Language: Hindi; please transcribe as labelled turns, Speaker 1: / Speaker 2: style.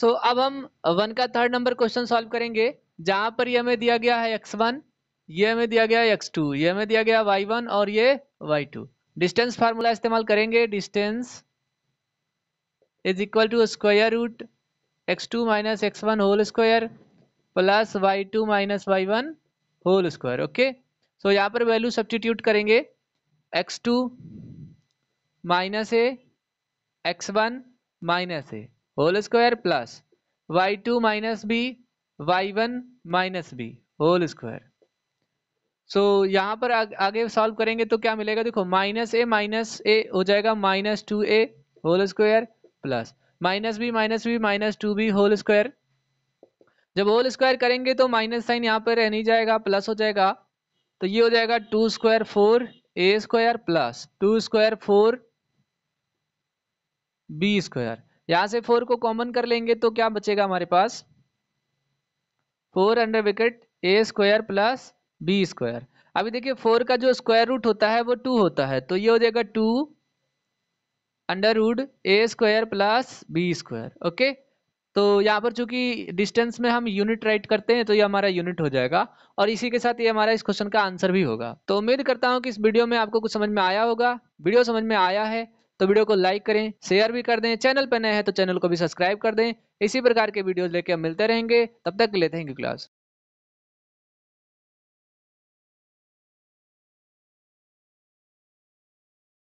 Speaker 1: सो so, अब हम वन का थर्ड नंबर क्वेश्चन सॉल्व करेंगे जहां पर ये हमें दिया गया है एक्स वन ये हमें दिया गया है एक्स टू ये हमें दिया गया वाई वन और ये वाई टू डिस्टेंस फार्मूला इस्तेमाल करेंगे distance is equal to square root x two minus x one whole square plus y two minus y one whole square okay so यहाँ पर वैल्यू सब्सटीट्यूट करेंगे x two minus a x one minus a whole square plus y two minus b y one minus b whole square so यहाँ पर आ, आगे सॉल्व करेंगे तो क्या मिलेगा देखो माइनस ए माइनस ए हो जाएगा minus two a whole square plus minus b minus b minus two b whole square जब होल स्क्वायर करेंगे तो माइनस साइन यहाँ पर रह नहीं जाएगा प्लस हो जाएगा तो ये हो जाएगा two square four a square plus two square four b square यहां से फोर को कॉमन कर लेंगे तो क्या बचेगा हमारे पास फोर अंडर विकेट a square plus b square अभी देखिए फोर का जो स्क्वायर रूट होता है वो टू होता है तो ये हो जाएगा two under root a square plus b square okay तो यहाँ पर चूंकि डिस्टेंस में हम यूनिट राइट करते हैं तो ये हमारा यूनिट हो जाएगा और इसी के साथ ये हमारा इस क्वेश्चन का आंसर भी होगा तो उम्मीद करता हूँ कि इस वीडियो में आपको कुछ समझ में आया होगा वीडियो समझ में आया है तो वीडियो को लाइक करें शेयर भी कर दें चैनल पर नए हैं तो चैनल को भी सब्सक्राइब कर दें इसी प्रकार के वीडियो लेके हम मिलते रहेंगे तब तक लेते हैं यू क्लास